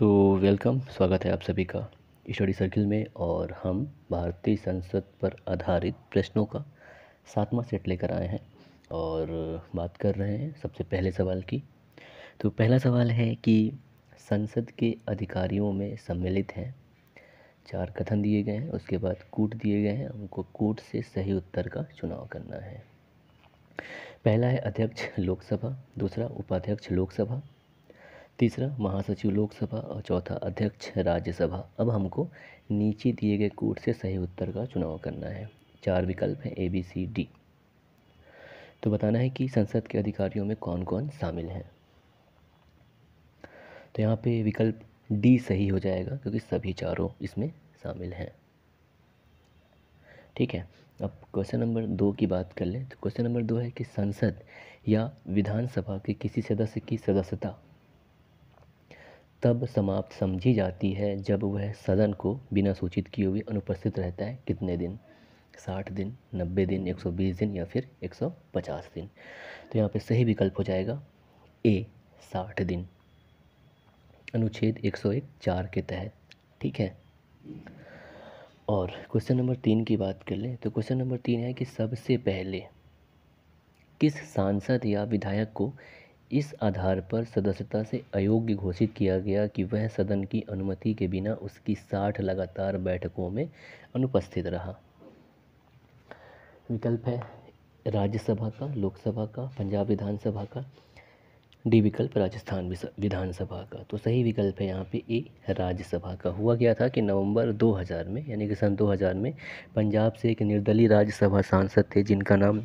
तो वेलकम स्वागत है आप सभी का स्टडी सर्किल में और हम भारतीय संसद पर आधारित प्रश्नों का सातवां सेट लेकर आए हैं और बात कर रहे हैं सबसे पहले सवाल की तो पहला सवाल है कि संसद के अधिकारियों में सम्मिलित हैं चार कथन दिए गए हैं उसके बाद कूट दिए गए हैं उनको कूट से सही उत्तर का चुनाव करना है पहला है अध्यक्ष लोकसभा दूसरा उपाध्यक्ष लोकसभा तीसरा महासचिव लोकसभा और चौथा अध्यक्ष राज्यसभा अब हमको नीचे दिए गए कोड से सही उत्तर का चुनाव करना है चार विकल्प हैं ए बी सी डी तो बताना है कि संसद के अधिकारियों में कौन कौन शामिल हैं तो यहाँ पे विकल्प डी सही हो जाएगा क्योंकि सभी चारों इसमें शामिल हैं ठीक है अब क्वेश्चन नंबर दो की बात कर लें तो क्वेश्चन नंबर दो है कि संसद या विधानसभा के किसी सदस्य की सदस्यता तब समाप्त समझी जाती है जब वह सदन को बिना सूचित किए हुए अनुपस्थित रहता है कितने दिन साठ दिन नब्बे दिन एक सौ बीस दिन या फिर एक सौ पचास दिन तो यहाँ पे सही विकल्प हो जाएगा ए साठ दिन अनुच्छेद एक सौ एक चार के तहत ठीक है और क्वेश्चन नंबर तीन की बात कर लें तो क्वेश्चन नंबर तीन है कि सबसे पहले किस सांसद या विधायक को इस आधार पर सदस्यता से अयोग्य घोषित किया गया कि वह सदन की अनुमति के बिना उसकी साठ लगातार बैठकों में अनुपस्थित रहा विकल्प है राज्यसभा का लोकसभा का पंजाब विधानसभा का डी विकल्प राजस्थान विधानसभा का तो सही विकल्प है यहाँ पे ए राज्यसभा का हुआ क्या था कि नवंबर 2000 में यानी कि सन 2000 में पंजाब से एक निर्दलीय राज्यसभा सांसद थे जिनका नाम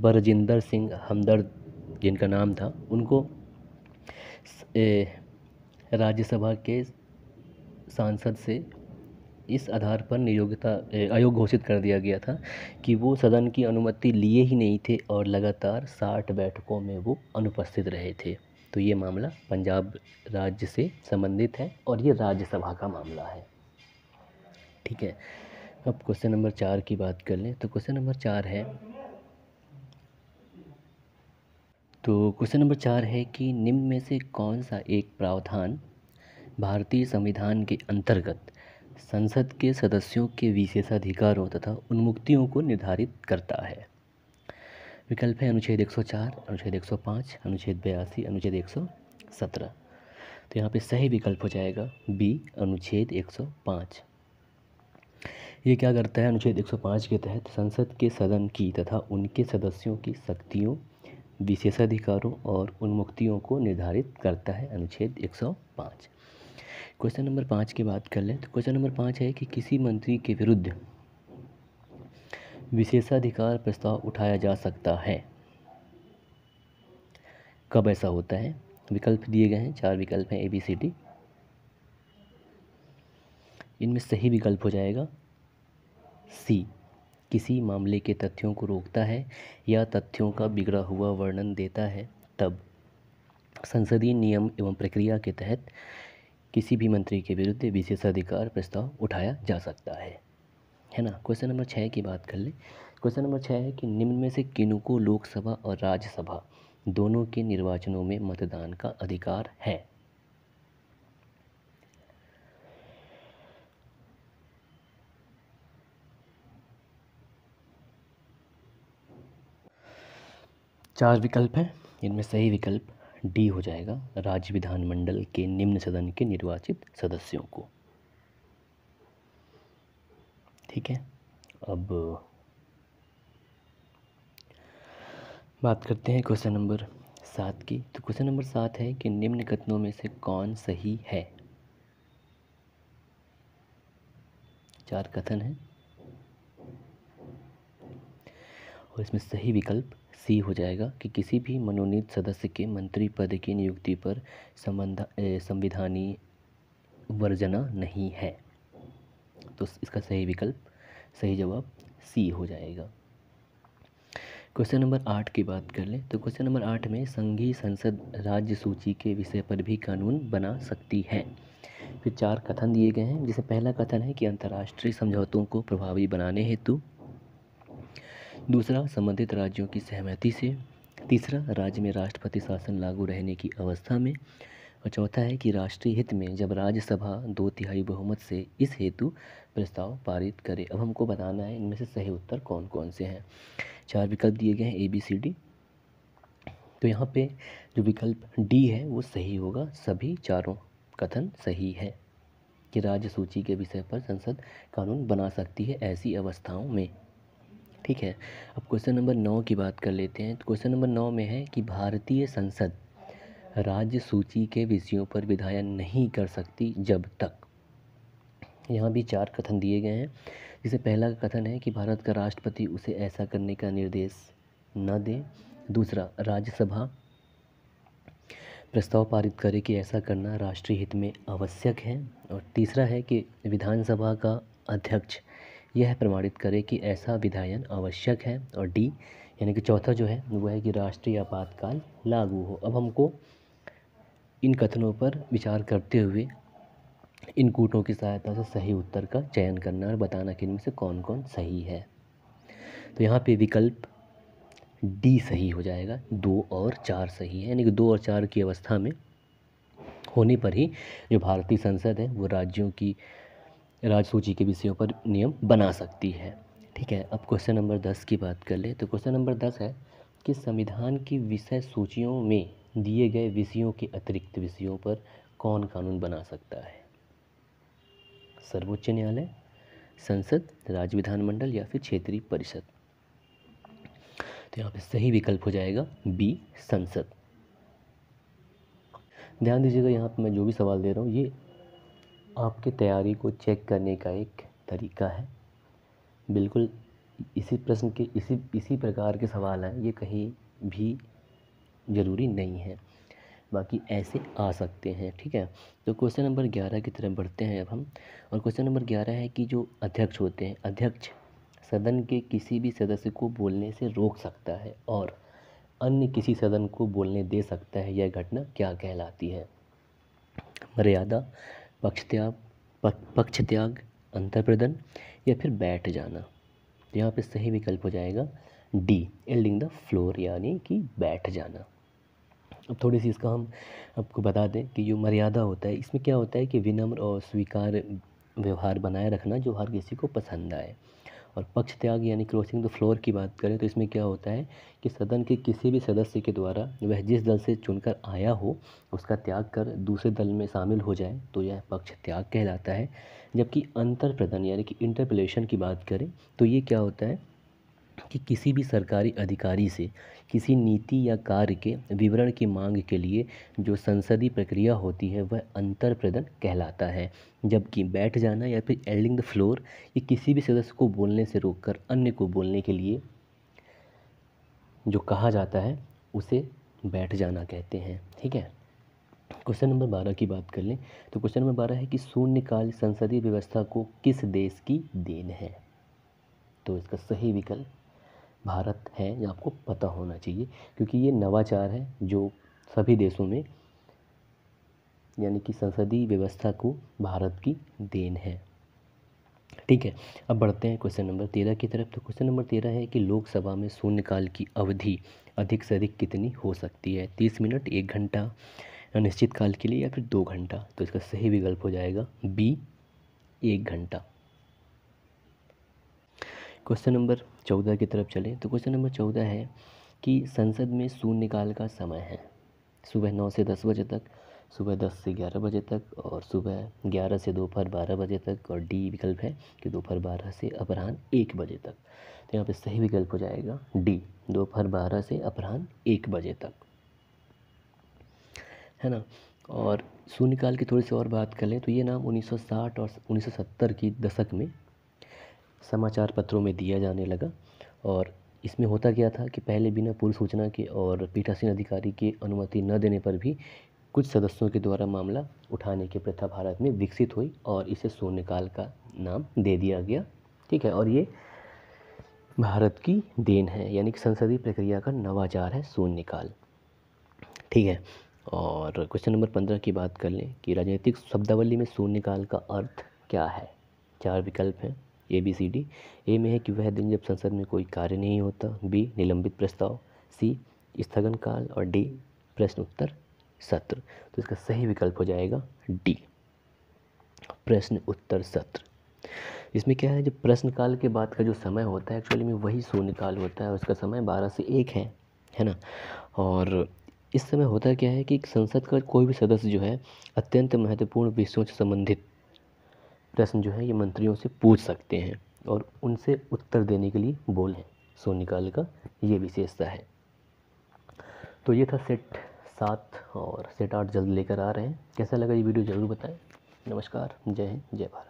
बरजिंदर सिंह हमदर्द जिनका नाम था उनको राज्यसभा के सांसद से इस आधार पर नियोग्यता आयोग घोषित कर दिया गया था कि वो सदन की अनुमति लिए ही नहीं थे और लगातार साठ बैठकों में वो अनुपस्थित रहे थे तो ये मामला पंजाब राज्य से संबंधित है और ये राज्यसभा का मामला है ठीक है अब क्वेश्चन नंबर चार की बात कर लें तो क्वेश्चन नंबर चार है तो क्वेश्चन नंबर चार है कि निम्न में से कौन सा एक प्रावधान भारतीय संविधान के अंतर्गत संसद के सदस्यों के विशेषाधिकारों तथा उन्मुक्तियों को निर्धारित करता है विकल्प है अनुच्छेद 104, अनुच्छेद 105, अनुच्छेद बयासी अनुच्छेद 117 तो यहाँ पे सही विकल्प हो जाएगा बी अनुच्छेद 105 ये क्या करता है अनुच्छेद 105 के तहत संसद के सदन की तथा उनके सदस्यों की शक्तियों विशेषाधिकारों और उन्मुक्तियों को निर्धारित करता है अनुच्छेद 105 क्वेश्चन नंबर पाँच की बात कर लें तो क्वेश्चन नंबर पाँच है कि किसी मंत्री के विरुद्ध विशेषाधिकार प्रस्ताव उठाया जा सकता है कब ऐसा होता है विकल्प दिए गए हैं चार विकल्प हैं ए बी सी डी इनमें सही विकल्प हो जाएगा सी किसी मामले के तथ्यों को रोकता है या तथ्यों का बिगड़ा हुआ वर्णन देता है तब संसदीय नियम एवं प्रक्रिया के तहत किसी भी मंत्री के विरुद्ध विशेषाधिकार प्रस्ताव उठाया जा सकता है है ना क्वेश्चन नंबर छः की बात कर लें क्वेश्चन नंबर छः है कि निम्न में से को लोकसभा और राज्यसभा दोनों के निर्वाचनों में मतदान का अधिकार है चार विकल्प हैं इनमें सही विकल्प डी हो जाएगा राज्य विधानमंडल के निम्न सदन के निर्वाचित सदस्यों को ठीक है अब बात करते हैं क्वेश्चन नंबर सात की तो क्वेश्चन नंबर सात है कि निम्न कथनों में से कौन सही है चार कथन हैं और इसमें सही विकल्प सी हो जाएगा कि किसी भी मनोनीत सदस्य के मंत्री पद की नियुक्ति पर संबंध संविधानी वर्जना नहीं है तो इसका सही विकल्प सही जवाब सी हो जाएगा क्वेश्चन नंबर आठ की बात कर लें तो क्वेश्चन नंबर आठ में संघीय संसद राज्य सूची के विषय पर भी कानून बना सकती है फिर चार कथन दिए गए हैं जिसे पहला कथन है कि अंतर्राष्ट्रीय समझौतों को प्रभावी बनाने हेतु दूसरा संबंधित राज्यों की सहमति से तीसरा राज्य में राष्ट्रपति शासन लागू रहने की अवस्था में और चौथा है कि राष्ट्रीय हित में जब राज्यसभा दो तिहाई बहुमत से इस हेतु प्रस्ताव पारित करे अब हमको बताना है इनमें से सही उत्तर कौन कौन से हैं चार विकल्प दिए गए हैं ए बी सी डी तो यहाँ पे जो विकल्प डी है वो सही होगा सभी चारों कथन सही है कि राज्य सूची के विषय पर संसद कानून बना सकती है ऐसी अवस्थाओं में ठीक है अब क्वेश्चन नंबर नौ की बात कर लेते हैं तो क्वेश्चन नंबर नौ में है कि भारतीय संसद राज्य सूची के विषयों पर विधायन नहीं कर सकती जब तक यहाँ भी चार कथन दिए गए हैं जिसे पहला कथन है कि भारत का राष्ट्रपति उसे ऐसा करने का निर्देश न दे दूसरा राज्यसभा प्रस्ताव पारित करे कि ऐसा करना राष्ट्रीय हित में आवश्यक है और तीसरा है कि विधानसभा का अध्यक्ष यह प्रमाणित करे कि ऐसा विधायन आवश्यक है और डी यानी कि चौथा जो है वह है कि राष्ट्रीय आपातकाल लागू हो अब हमको इन कथनों पर विचार करते हुए इन कूटों की सहायता से सही उत्तर का चयन करना और बताना कि इनमें से कौन कौन सही है तो यहाँ पे विकल्प डी सही हो जाएगा दो और चार सही है यानी कि दो और चार की अवस्था में होने पर ही जो भारतीय संसद है वो राज्यों की राजसूची के विषयों पर नियम बना सकती है ठीक है अब क्वेश्चन नंबर दस की बात कर ले तो क्वेश्चन नंबर दस है कि संविधान की विषय सूचियों में दिए गए विषयों के अतिरिक्त विषयों पर कौन कानून बना सकता है सर्वोच्च न्यायालय संसद राज्य विधानमंडल या फिर क्षेत्रीय परिषद तो यहाँ पे सही विकल्प हो जाएगा बी संसद ध्यान दीजिएगा यहाँ पर मैं जो भी सवाल दे रहा हूँ ये आपकी तैयारी को चेक करने का एक तरीका है बिल्कुल इसी प्रश्न के इसी इसी प्रकार के सवाल हैं ये कहीं भी ज़रूरी नहीं है बाकी ऐसे आ सकते हैं ठीक है तो क्वेश्चन नंबर ग्यारह की तरफ बढ़ते हैं अब हम और क्वेश्चन नंबर ग्यारह है कि जो अध्यक्ष होते हैं अध्यक्ष सदन के किसी भी सदस्य को बोलने से रोक सकता है और अन्य किसी सदन को बोलने दे सकता है यह घटना क्या कहलाती है मर्यादा पक्ष त्याग पक्ष त्याग अंतर्प्रदन या फिर बैठ जाना तो यहाँ पे सही विकल्प हो जाएगा डी एल्डिंग द फ्लोर यानी कि बैठ जाना अब थोड़ी सी इसका हम आपको बता दें कि जो मर्यादा होता है इसमें क्या होता है कि विनम्र और स्वीकार व्यवहार बनाए रखना जो हर किसी को पसंद आए और पक्ष त्याग यानी क्रॉसिंग द फ्लोर की बात करें तो इसमें क्या होता है कि सदन के किसी भी सदस्य के द्वारा वह जिस दल से चुनकर आया हो उसका त्याग कर दूसरे दल में शामिल हो जाए तो यह पक्ष त्याग कहलाता है जबकि अंतर प्रदान यानी कि इंटरपलेशन की बात करें तो ये क्या होता है कि किसी भी सरकारी अधिकारी से किसी नीति या कार्य के विवरण की मांग के लिए जो संसदीय प्रक्रिया होती है वह अंतर प्रदन कहलाता है जबकि बैठ जाना या फिर एल्डिंग द फ्लोर ये किसी भी सदस्य को बोलने से रोककर अन्य को बोलने के लिए जो कहा जाता है उसे बैठ जाना कहते हैं ठीक है क्वेश्चन नंबर बारह की बात कर लें तो क्वेश्चन नंबर बारह है कि शून्यकाल संसदीय व्यवस्था को किस देश की देन है तो इसका सही विकल्प भारत है ये आपको पता होना चाहिए क्योंकि ये नवाचार है जो सभी देशों में यानी कि संसदीय व्यवस्था को भारत की देन है ठीक है अब बढ़ते हैं क्वेश्चन नंबर तेरह की तरफ तो क्वेश्चन नंबर तेरह है कि लोकसभा में शून्यकाल की अवधि अधिक से अधिक कितनी हो सकती है तीस मिनट एक घंटा अनिश्चित काल के लिए या फिर दो घंटा तो इसका सही विकल्प हो जाएगा बी एक घंटा क्वेश्चन नंबर चौदह की तरफ चलें तो क्वेश्चन नंबर चौदह है कि संसद में शून्यकाल का समय है सुबह नौ से दस बजे तक सुबह दस से ग्यारह बजे तक और सुबह ग्यारह से दोपहर बारह बजे तक और डी विकल्प है कि दोपहर बारह से अपराह्न एक बजे तक तो यहाँ पे सही विकल्प हो जाएगा डी दोपहर बारह से अपराह्न एक बजे तक है ना और शून्यकाल की थोड़ी सी और बात कर लें तो ये नाम 1960 और 1970 की दशक में समाचार पत्रों में दिया जाने लगा और इसमें होता क्या था कि पहले बिना पूर्व सूचना के और पीठासीन अधिकारी की अनुमति न देने पर भी कुछ सदस्यों के द्वारा मामला उठाने की प्रथा भारत में विकसित हुई और इसे शून्यकाल का नाम दे दिया गया ठीक है और ये भारत की देन है यानी कि संसदीय प्रक्रिया का नवाचार है शून्यकाल ठीक है और क्वेश्चन नंबर पंद्रह की बात कर लें कि राजनीतिक शब्दावली में शून्यकाल का अर्थ क्या है चार विकल्प हैं A B C D A में है कि वह दिन जब संसद में कोई कार्य नहीं होता बी निलंबित प्रस्ताव सी स्थगन काल और डी प्रश्न उत्तर सत्र तो इसका सही विकल्प हो जाएगा डी प्रश्न उत्तर सत्र इसमें क्या है जब प्रश्न काल के बाद का जो समय होता है एक्चुअली में वही शून्यकाल होता है उसका समय बारह से एक है है ना और इस समय होता क्या है कि संसद का कोई भी सदस्य जो है अत्यंत महत्वपूर्ण विषयों से संबंधित प्रश्न जो है ये मंत्रियों से पूछ सकते हैं और उनसे उत्तर देने के लिए बोलें हैं का ये विशेषता है तो ये था सेट सात और सेट आठ जल्द लेकर आ रहे हैं कैसा लगा ये वीडियो ज़रूर बताएं नमस्कार जय हिंद जय भारत